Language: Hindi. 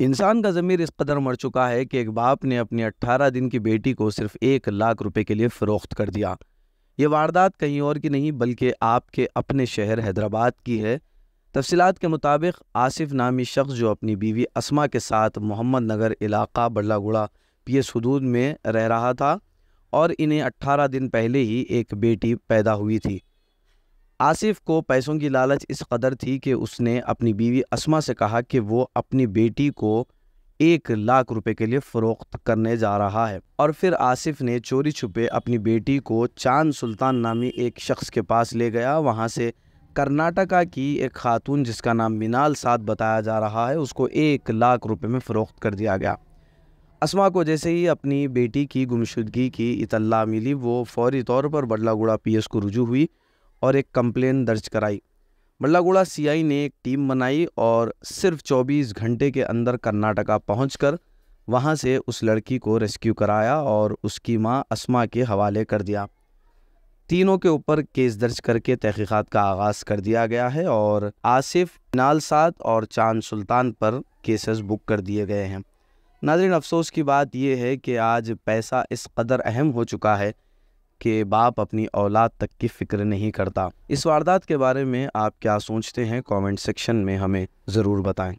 इंसान का ज़मीर इस कदर मर चुका है कि एक बाप ने अपनी 18 दिन की बेटी को सिर्फ एक लाख रुपए के लिए फ़रोख्त कर दिया ये वारदात कहीं और की नहीं बल्कि आपके अपने शहर हैदराबाद की है तफसीत के मुताबिक आसिफ नामी शख्स जो अपनी बीवी असमा के साथ मोहम्मद नगर इलाका बल्लागुड़ा पी एस हदूद में रह रहा था और इन्हें अट्ठारह दिन पहले ही एक बेटी पैदा हुई थी आसिफ को पैसों की लालच इस कदर थी कि उसने अपनी बीवी असमा से कहा कि वो अपनी बेटी को एक लाख रुपए के लिए फ़रोख्त करने जा रहा है और फिर आसिफ ने चोरी छुपे अपनी बेटी को चांद सुल्तान नामी एक शख्स के पास ले गया वहाँ से कर्नाटका की एक खातून जिसका नाम मिनाल साद बताया जा रहा है उसको एक लाख रुपए में फ़रोख्त कर दिया गया असमा को जैसे ही अपनी बेटी की गुमशुदगी की इतला मिली वो फौरी तौर पर बडलागुड़ा पी को रुजू हुई और एक कंप्लेन दर्ज कराई मल्लागुड़ा सीआई ने एक टीम बनाई और सिर्फ 24 घंटे के अंदर कर्नाटका पहुंचकर वहां से उस लड़की को रेस्क्यू कराया और उसकी मां अस्मा के हवाले कर दिया तीनों के ऊपर केस दर्ज करके तहकीक़ात का आगाज़ कर दिया गया है और आसिफ साद और चांद सुल्तान पर केसेस बुक कर दिए गए हैं नाजरन अफसोस की बात यह है कि आज पैसा इस कदर अहम हो चुका है कि बाप अपनी औलाद तक की फ़िक्र नहीं करता इस वारदात के बारे में आप क्या सोचते हैं कमेंट सेक्शन में हमें ज़रूर बताएं